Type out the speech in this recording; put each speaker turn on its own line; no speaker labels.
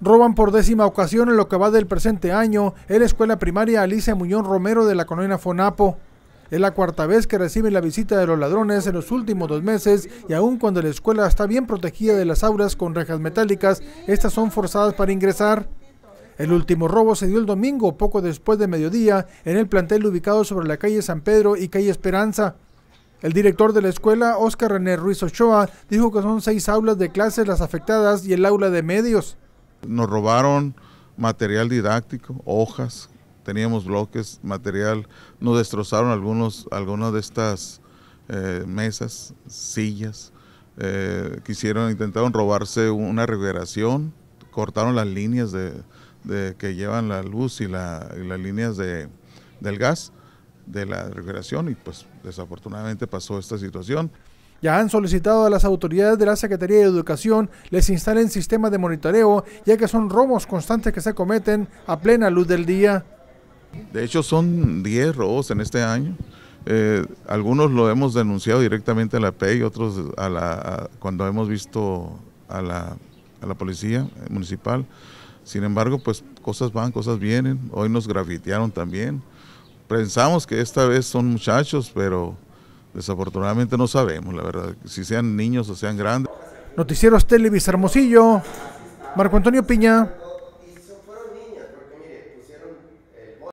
Roban por décima ocasión en lo que va del presente año en la escuela primaria Alicia Muñón Romero de la colonia Fonapo. Es la cuarta vez que reciben la visita de los ladrones en los últimos dos meses y aun cuando la escuela está bien protegida de las aulas con rejas metálicas, estas son forzadas para ingresar. El último robo se dio el domingo, poco después de mediodía, en el plantel ubicado sobre la calle San Pedro y calle Esperanza. El director de la escuela, Oscar René Ruiz Ochoa, dijo que son seis aulas de clases las afectadas
y el aula de medios. Nos robaron material didáctico, hojas, teníamos bloques, material, nos destrozaron algunos, algunas de estas eh, mesas, sillas, eh, quisieron, intentaron robarse una reveración, cortaron las líneas de, que llevan la luz y, las líneas del gas de la refrigeración y pues desafortunadamente pasó esta situación. Ya han solicitado a las autoridades de la Secretaría de Educación les
instalen sistemas de monitoreo, ya que son robos constantes que se cometen a plena luz del día.
De hecho, son 10 robos en este año. Eh, algunos lo hemos denunciado directamente a la PEI, otros a la, cuando hemos visto a la, a la policía municipal. Sin embargo, pues cosas van, cosas vienen. Hoy nos grafitearon también. Pensamos que esta vez son muchachos, pero Desafortunadamente no sabemos, la verdad, si sean niños o sean grandes. Noticieros Televis Hermosillo, Marco Antonio Piña.